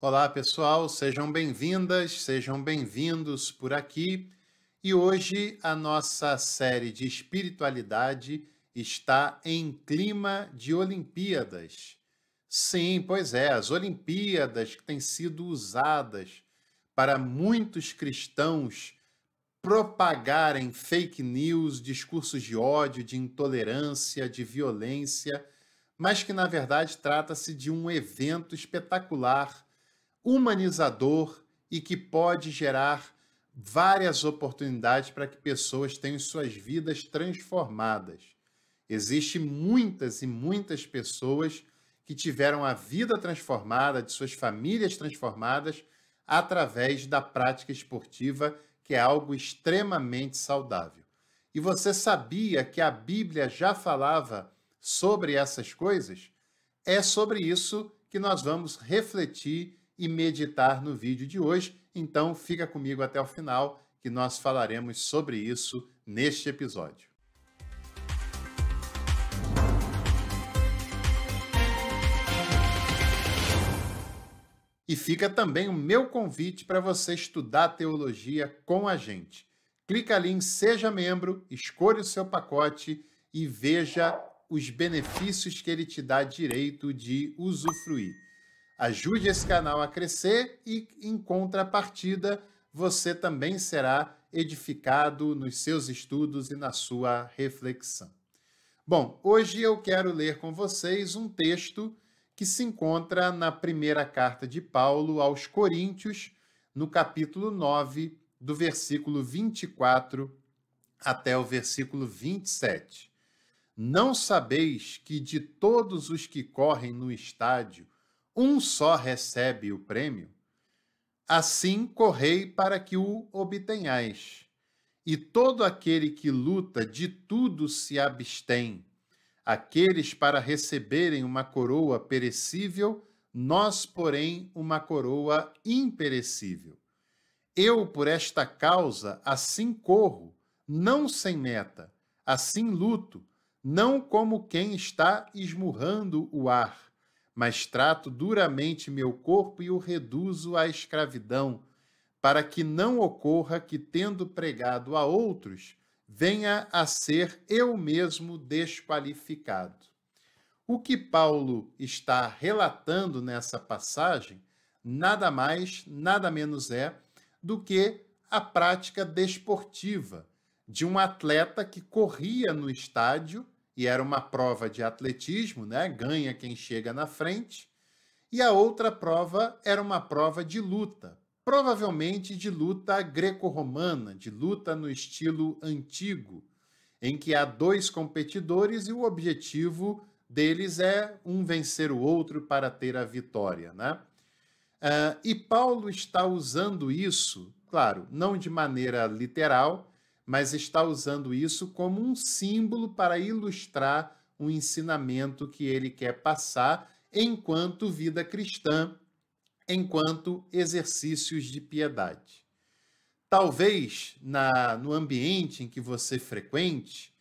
Olá, pessoal, sejam bem-vindas, sejam bem-vindos por aqui. E hoje a nossa série de espiritualidade está em clima de Olimpíadas. Sim, pois é, as Olimpíadas que têm sido usadas para muitos cristãos propagarem fake news, discursos de ódio, de intolerância, de violência, mas que na verdade trata-se de um evento espetacular humanizador e que pode gerar várias oportunidades para que pessoas tenham suas vidas transformadas. Existem muitas e muitas pessoas que tiveram a vida transformada, de suas famílias transformadas, através da prática esportiva, que é algo extremamente saudável. E você sabia que a Bíblia já falava sobre essas coisas? É sobre isso que nós vamos refletir e meditar no vídeo de hoje. Então, fica comigo até o final que nós falaremos sobre isso neste episódio. E fica também o meu convite para você estudar teologia com a gente. Clica ali em Seja Membro, escolha o seu pacote e veja os benefícios que ele te dá direito de usufruir. Ajude esse canal a crescer e, em contrapartida, você também será edificado nos seus estudos e na sua reflexão. Bom, hoje eu quero ler com vocês um texto que se encontra na primeira carta de Paulo aos Coríntios, no capítulo 9, do versículo 24 até o versículo 27. Não sabeis que de todos os que correm no estádio, um só recebe o prêmio, assim correi para que o obtenhais. E todo aquele que luta de tudo se abstém. Aqueles para receberem uma coroa perecível, nós, porém, uma coroa imperecível. Eu, por esta causa, assim corro, não sem meta, assim luto, não como quem está esmurrando o ar mas trato duramente meu corpo e o reduzo à escravidão, para que não ocorra que, tendo pregado a outros, venha a ser eu mesmo desqualificado. O que Paulo está relatando nessa passagem nada mais, nada menos é do que a prática desportiva de um atleta que corria no estádio e era uma prova de atletismo, né? Ganha quem chega na frente. E a outra prova era uma prova de luta, provavelmente de luta greco-romana, de luta no estilo antigo, em que há dois competidores e o objetivo deles é um vencer o outro para ter a vitória, né? Uh, e Paulo está usando isso, claro, não de maneira literal, mas está usando isso como um símbolo para ilustrar um ensinamento que ele quer passar enquanto vida cristã, enquanto exercícios de piedade. Talvez na, no ambiente em que você frequente,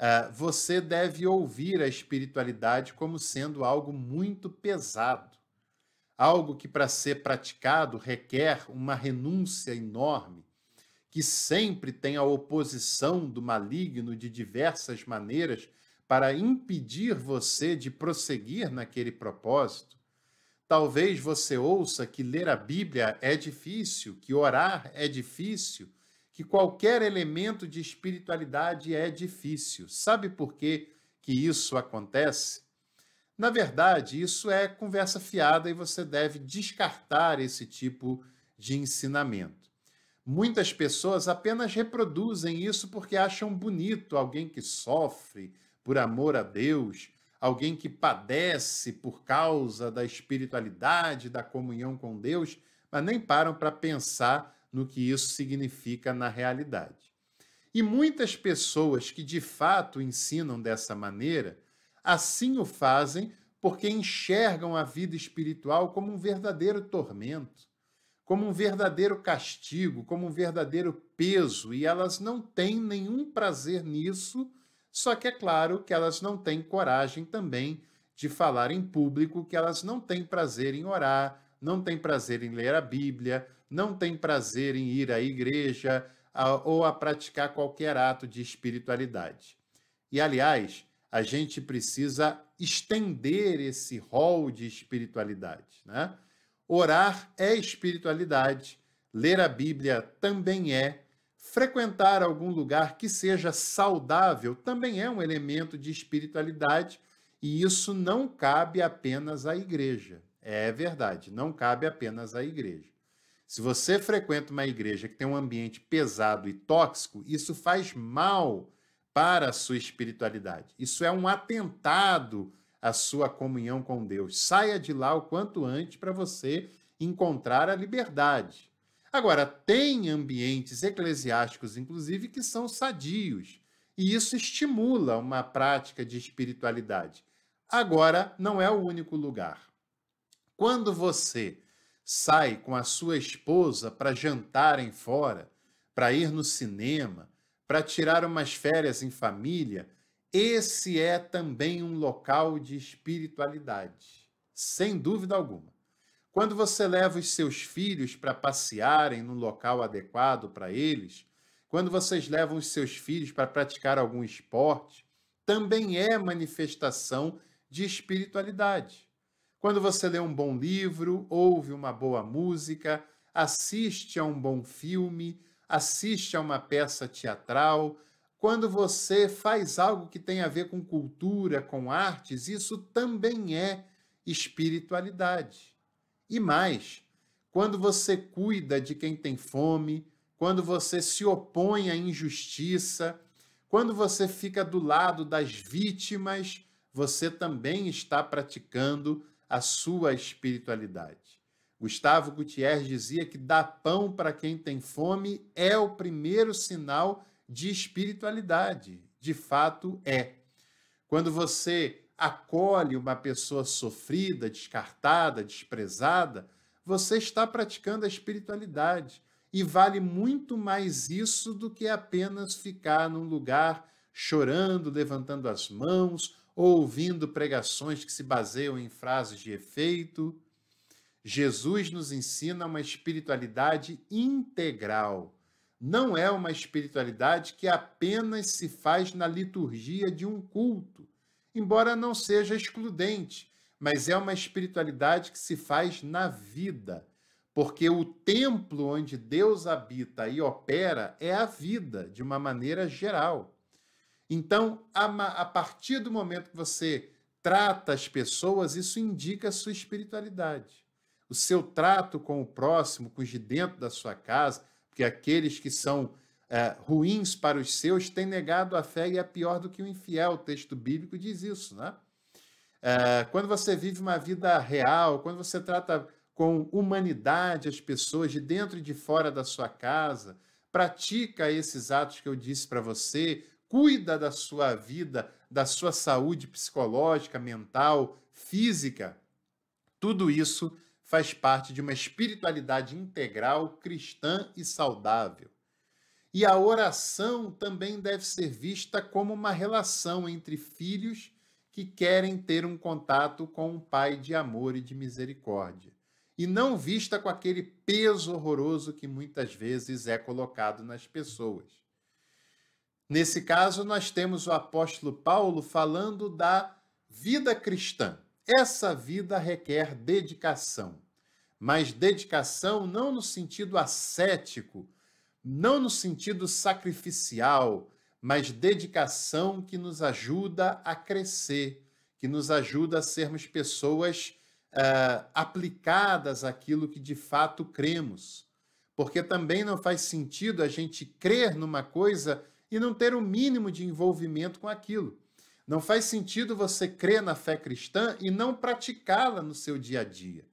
uh, você deve ouvir a espiritualidade como sendo algo muito pesado, algo que para ser praticado requer uma renúncia enorme, que sempre tem a oposição do maligno de diversas maneiras para impedir você de prosseguir naquele propósito, talvez você ouça que ler a Bíblia é difícil, que orar é difícil, que qualquer elemento de espiritualidade é difícil. Sabe por que, que isso acontece? Na verdade, isso é conversa fiada e você deve descartar esse tipo de ensinamento. Muitas pessoas apenas reproduzem isso porque acham bonito alguém que sofre por amor a Deus, alguém que padece por causa da espiritualidade, da comunhão com Deus, mas nem param para pensar no que isso significa na realidade. E muitas pessoas que de fato ensinam dessa maneira, assim o fazem porque enxergam a vida espiritual como um verdadeiro tormento como um verdadeiro castigo, como um verdadeiro peso, e elas não têm nenhum prazer nisso, só que é claro que elas não têm coragem também de falar em público, que elas não têm prazer em orar, não têm prazer em ler a Bíblia, não têm prazer em ir à igreja a, ou a praticar qualquer ato de espiritualidade. E aliás, a gente precisa estender esse rol de espiritualidade, né? Orar é espiritualidade, ler a Bíblia também é, frequentar algum lugar que seja saudável também é um elemento de espiritualidade, e isso não cabe apenas à igreja. É verdade, não cabe apenas à igreja. Se você frequenta uma igreja que tem um ambiente pesado e tóxico, isso faz mal para a sua espiritualidade. Isso é um atentado a sua comunhão com Deus. Saia de lá o quanto antes para você encontrar a liberdade. Agora, tem ambientes eclesiásticos, inclusive, que são sadios, e isso estimula uma prática de espiritualidade. Agora, não é o único lugar. Quando você sai com a sua esposa para jantarem fora, para ir no cinema, para tirar umas férias em família, esse é também um local de espiritualidade, sem dúvida alguma. Quando você leva os seus filhos para passearem num local adequado para eles, quando vocês levam os seus filhos para praticar algum esporte, também é manifestação de espiritualidade. Quando você lê um bom livro, ouve uma boa música, assiste a um bom filme, assiste a uma peça teatral, quando você faz algo que tem a ver com cultura, com artes, isso também é espiritualidade. E mais, quando você cuida de quem tem fome, quando você se opõe à injustiça, quando você fica do lado das vítimas, você também está praticando a sua espiritualidade. Gustavo Gutierrez dizia que dar pão para quem tem fome é o primeiro sinal de espiritualidade. De fato, é. Quando você acolhe uma pessoa sofrida, descartada, desprezada, você está praticando a espiritualidade. E vale muito mais isso do que apenas ficar num lugar chorando, levantando as mãos, ou ouvindo pregações que se baseiam em frases de efeito. Jesus nos ensina uma espiritualidade integral não é uma espiritualidade que apenas se faz na liturgia de um culto, embora não seja excludente, mas é uma espiritualidade que se faz na vida, porque o templo onde Deus habita e opera é a vida, de uma maneira geral. Então, a, partir do momento que você trata as pessoas, isso indica a sua espiritualidade. O seu trato com o próximo, com os de dentro da sua casa, porque aqueles que são é, ruins para os seus têm negado a fé e é pior do que o infiel. O texto bíblico diz isso, né? É, quando você vive uma vida real, quando você trata com humanidade as pessoas de dentro e de fora da sua casa, pratica esses atos que eu disse para você, cuida da sua vida, da sua saúde psicológica, mental, física, tudo isso faz parte de uma espiritualidade integral, cristã e saudável. E a oração também deve ser vista como uma relação entre filhos que querem ter um contato com um pai de amor e de misericórdia. E não vista com aquele peso horroroso que muitas vezes é colocado nas pessoas. Nesse caso, nós temos o apóstolo Paulo falando da vida cristã. Essa vida requer dedicação mas dedicação não no sentido ascético, não no sentido sacrificial, mas dedicação que nos ajuda a crescer, que nos ajuda a sermos pessoas uh, aplicadas àquilo que de fato cremos. Porque também não faz sentido a gente crer numa coisa e não ter o um mínimo de envolvimento com aquilo. Não faz sentido você crer na fé cristã e não praticá-la no seu dia a dia.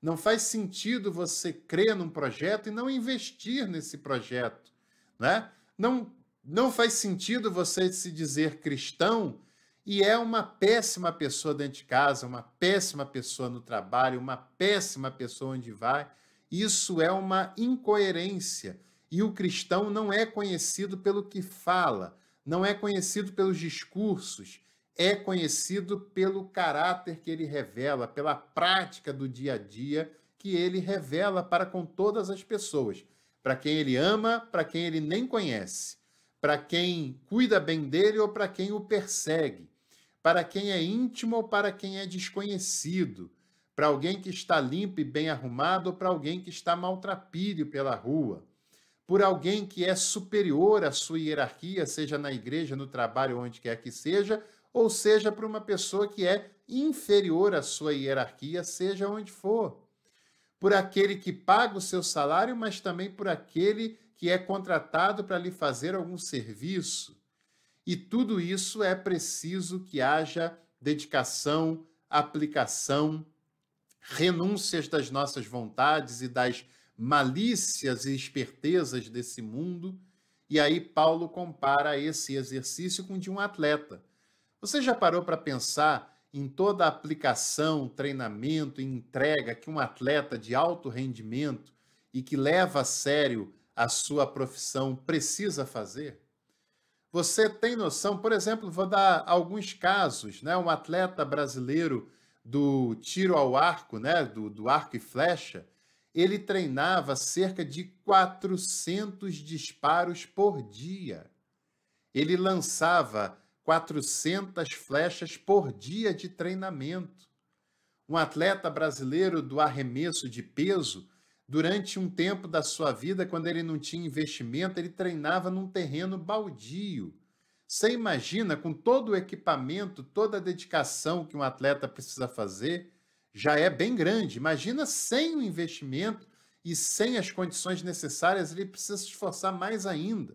Não faz sentido você crer num projeto e não investir nesse projeto, né? Não, não faz sentido você se dizer cristão e é uma péssima pessoa dentro de casa, uma péssima pessoa no trabalho, uma péssima pessoa onde vai. Isso é uma incoerência. E o cristão não é conhecido pelo que fala, não é conhecido pelos discursos, é conhecido pelo caráter que ele revela, pela prática do dia a dia que ele revela para com todas as pessoas, para quem ele ama, para quem ele nem conhece, para quem cuida bem dele ou para quem o persegue, para quem é íntimo ou para quem é desconhecido, para alguém que está limpo e bem arrumado ou para alguém que está maltrapilho pela rua, por alguém que é superior à sua hierarquia, seja na igreja, no trabalho, onde quer que seja, ou seja para uma pessoa que é inferior à sua hierarquia, seja onde for. Por aquele que paga o seu salário, mas também por aquele que é contratado para lhe fazer algum serviço. E tudo isso é preciso que haja dedicação, aplicação, renúncias das nossas vontades e das malícias e espertezas desse mundo. E aí Paulo compara esse exercício com o de um atleta. Você já parou para pensar em toda a aplicação, treinamento e entrega que um atleta de alto rendimento e que leva a sério a sua profissão precisa fazer? Você tem noção, por exemplo, vou dar alguns casos, né? Um atleta brasileiro do tiro ao arco, né? Do, do arco e flecha, ele treinava cerca de 400 disparos por dia. Ele lançava 400 flechas por dia de treinamento. Um atleta brasileiro do arremesso de peso, durante um tempo da sua vida, quando ele não tinha investimento, ele treinava num terreno baldio. Você imagina, com todo o equipamento, toda a dedicação que um atleta precisa fazer, já é bem grande. Imagina sem o investimento e sem as condições necessárias, ele precisa se esforçar mais ainda.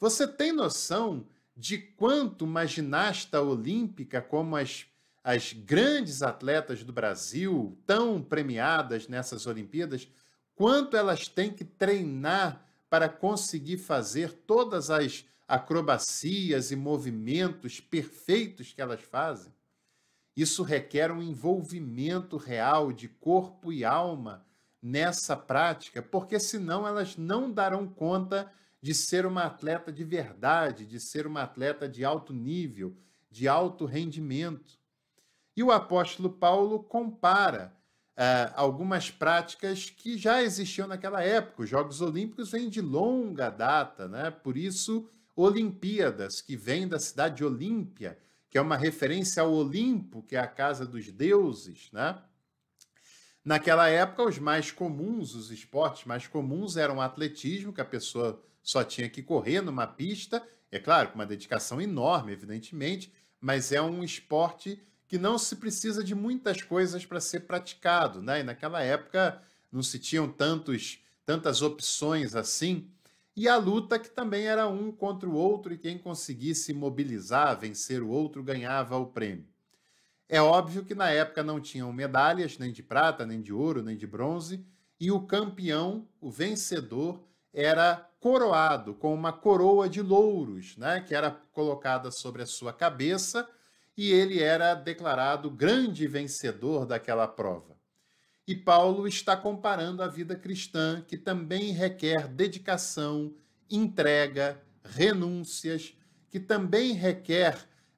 Você tem noção de quanto uma ginasta olímpica como as, as grandes atletas do Brasil, tão premiadas nessas Olimpíadas, quanto elas têm que treinar para conseguir fazer todas as acrobacias e movimentos perfeitos que elas fazem. Isso requer um envolvimento real de corpo e alma nessa prática, porque senão elas não darão conta de ser uma atleta de verdade, de ser uma atleta de alto nível, de alto rendimento. E o apóstolo Paulo compara uh, algumas práticas que já existiam naquela época. Os Jogos Olímpicos vêm de longa data, né? por isso, Olimpíadas, que vem da cidade de Olímpia, que é uma referência ao Olimpo, que é a casa dos deuses, né? Naquela época, os mais comuns, os esportes mais comuns eram o atletismo, que a pessoa só tinha que correr numa pista, é claro, com uma dedicação enorme, evidentemente, mas é um esporte que não se precisa de muitas coisas para ser praticado, né? E naquela época não se tinham tantos, tantas opções assim. E a luta, que também era um contra o outro, e quem conseguisse mobilizar, vencer o outro, ganhava o prêmio. É óbvio que na época não tinham medalhas nem de prata, nem de ouro, nem de bronze, e o campeão, o vencedor, era coroado com uma coroa de louros, né, que era colocada sobre a sua cabeça, e ele era declarado grande vencedor daquela prova. E Paulo está comparando a vida cristã, que também requer dedicação, entrega, renúncias, que também requer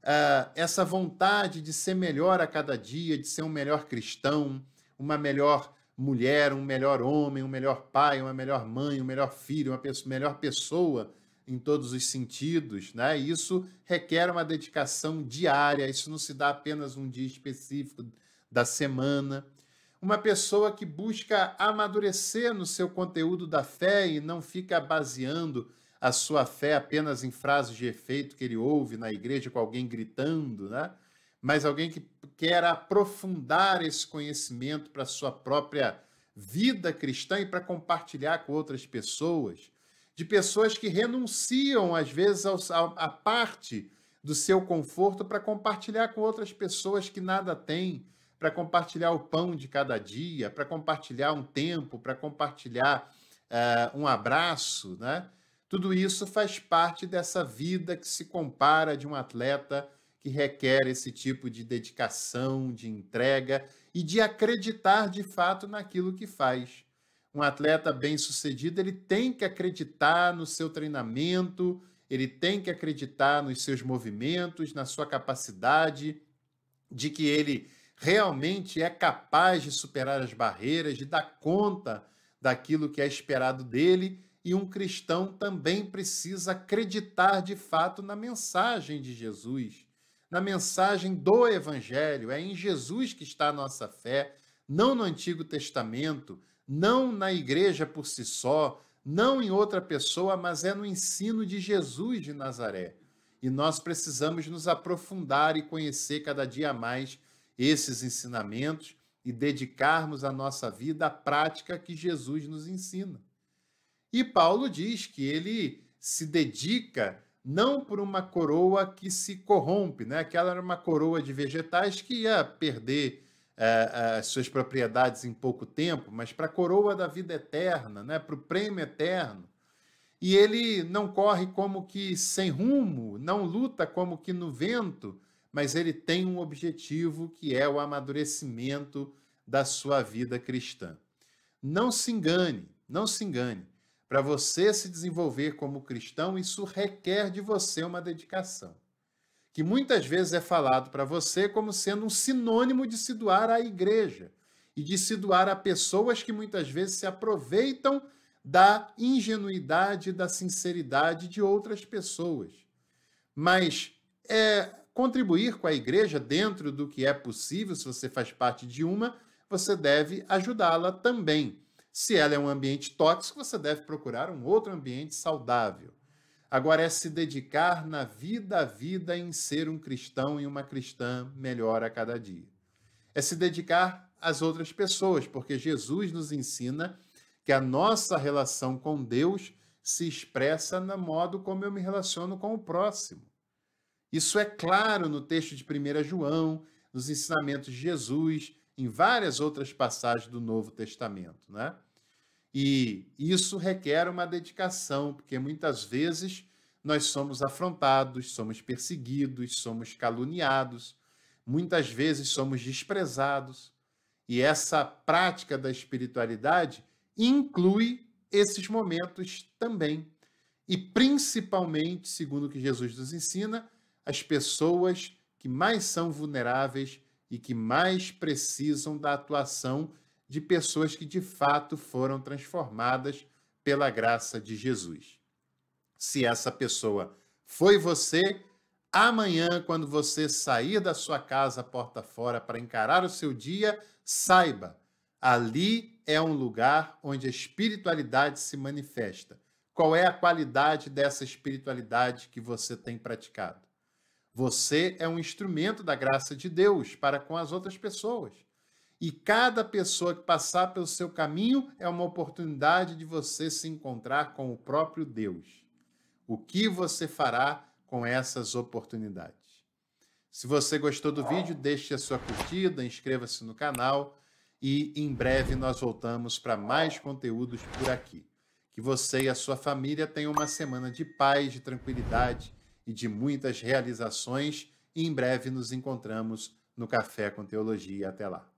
ah, essa vontade de ser melhor a cada dia, de ser um melhor cristão, uma melhor mulher, um melhor homem, um melhor pai, uma melhor mãe, um melhor filho, uma pessoa, melhor pessoa em todos os sentidos, né? Isso requer uma dedicação diária, isso não se dá apenas um dia específico da semana. Uma pessoa que busca amadurecer no seu conteúdo da fé e não fica baseando a sua fé apenas em frases de efeito que ele ouve na igreja com alguém gritando, né? mas alguém que quer aprofundar esse conhecimento para a sua própria vida cristã e para compartilhar com outras pessoas, de pessoas que renunciam, às vezes, à parte do seu conforto para compartilhar com outras pessoas que nada têm, para compartilhar o pão de cada dia, para compartilhar um tempo, para compartilhar uh, um abraço, né? Tudo isso faz parte dessa vida que se compara de um atleta que requer esse tipo de dedicação, de entrega e de acreditar de fato naquilo que faz. Um atleta bem-sucedido, ele tem que acreditar no seu treinamento, ele tem que acreditar nos seus movimentos, na sua capacidade, de que ele realmente é capaz de superar as barreiras, de dar conta daquilo que é esperado dele e um cristão também precisa acreditar de fato na mensagem de Jesus, na mensagem do Evangelho. É em Jesus que está a nossa fé, não no Antigo Testamento, não na igreja por si só, não em outra pessoa, mas é no ensino de Jesus de Nazaré. E nós precisamos nos aprofundar e conhecer cada dia mais esses ensinamentos e dedicarmos a nossa vida à prática que Jesus nos ensina. E Paulo diz que ele se dedica não por uma coroa que se corrompe, né? Aquela era uma coroa de vegetais que ia perder uh, as suas propriedades em pouco tempo, mas para a coroa da vida eterna, né? Para o prêmio eterno. E ele não corre como que sem rumo, não luta como que no vento, mas ele tem um objetivo que é o amadurecimento da sua vida cristã. Não se engane, não se engane. Para você se desenvolver como cristão, isso requer de você uma dedicação, que muitas vezes é falado para você como sendo um sinônimo de se doar à igreja e de se doar a pessoas que muitas vezes se aproveitam da ingenuidade e da sinceridade de outras pessoas. Mas é, contribuir com a igreja dentro do que é possível, se você faz parte de uma, você deve ajudá-la também. Se ela é um ambiente tóxico, você deve procurar um outro ambiente saudável. Agora é se dedicar na vida a vida em ser um cristão e uma cristã melhor a cada dia. É se dedicar às outras pessoas, porque Jesus nos ensina que a nossa relação com Deus se expressa no modo como eu me relaciono com o próximo. Isso é claro no texto de 1 João, nos ensinamentos de Jesus, em várias outras passagens do Novo Testamento, né? E isso requer uma dedicação, porque muitas vezes nós somos afrontados, somos perseguidos, somos caluniados, muitas vezes somos desprezados. E essa prática da espiritualidade inclui esses momentos também. E principalmente, segundo o que Jesus nos ensina, as pessoas que mais são vulneráveis e que mais precisam da atuação de pessoas que de fato foram transformadas pela graça de Jesus. Se essa pessoa foi você, amanhã, quando você sair da sua casa porta fora para encarar o seu dia, saiba, ali é um lugar onde a espiritualidade se manifesta. Qual é a qualidade dessa espiritualidade que você tem praticado? Você é um instrumento da graça de Deus para com as outras pessoas. E cada pessoa que passar pelo seu caminho é uma oportunidade de você se encontrar com o próprio Deus. O que você fará com essas oportunidades? Se você gostou do vídeo, deixe a sua curtida, inscreva-se no canal e em breve nós voltamos para mais conteúdos por aqui. Que você e a sua família tenham uma semana de paz, de tranquilidade e de muitas realizações. E em breve nos encontramos no Café com Teologia. Até lá.